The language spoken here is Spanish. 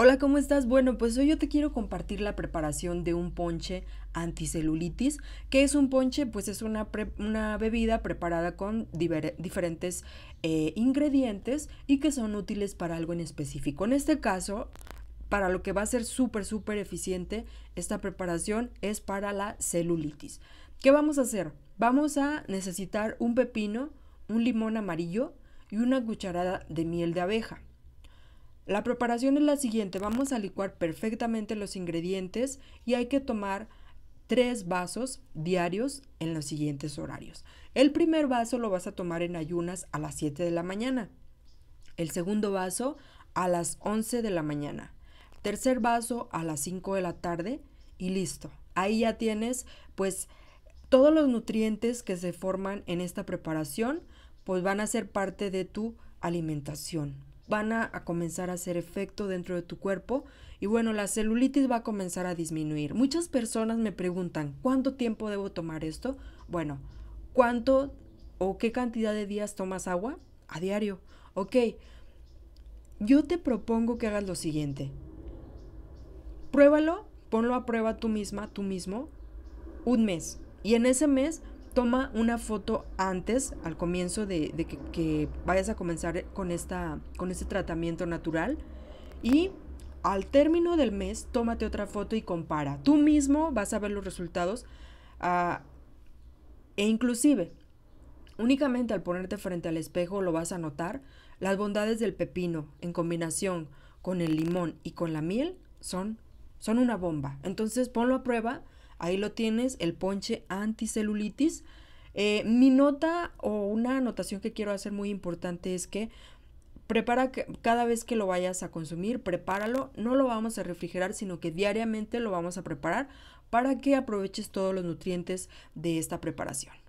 Hola, ¿cómo estás? Bueno, pues hoy yo te quiero compartir la preparación de un ponche anticelulitis. ¿Qué es un ponche? Pues es una, bebida preparada con diferentes eh, ingredientes y que son útiles para algo en específico. En este caso, para lo que va a ser súper, súper eficiente, esta preparación es para la celulitis. ¿Qué vamos a hacer? Vamos a necesitar un pepino, un limón amarillo y una cucharada de miel de abeja. La preparación es la siguiente, vamos a licuar perfectamente los ingredientes y hay que tomar tres vasos diarios en los siguientes horarios. El primer vaso lo vas a tomar en ayunas a las 7 de la mañana. El segundo vaso a las 11 de la mañana. Tercer vaso a las 5 de la tarde y listo. Ahí ya tienes pues todos los nutrientes que se forman en esta preparación pues van a ser parte de tu alimentación van a, comenzar a hacer efecto dentro de tu cuerpo y bueno, la celulitis va a comenzar a disminuir. Muchas personas me preguntan, ¿cuánto tiempo debo tomar esto? Bueno, ¿cuánto o qué cantidad de días tomas agua? A diario. Ok, yo te propongo que hagas lo siguiente. Pruébalo, ponlo a prueba tú misma, tú mismo, un mes. Y en ese mes toma una foto antes, al comienzo de, que, vayas a comenzar con, esta, con este tratamiento natural. Y al término del mes, tómate otra foto y compara. Tú mismo vas a ver los resultados. Ah, e inclusive, únicamente al ponerte frente al espejo lo vas a notar. Las bondades del pepino en combinación con el limón y con la miel son, son una bomba. Entonces ponlo a prueba Ahí lo tienes, el ponche anticelulitis. Eh, mi nota o una anotación que quiero hacer muy importante es que prepara que, cada vez que lo vayas a consumir, prepáralo. No lo vamos a refrigerar, sino que diariamente lo vamos a preparar para que aproveches todos los nutrientes de esta preparación.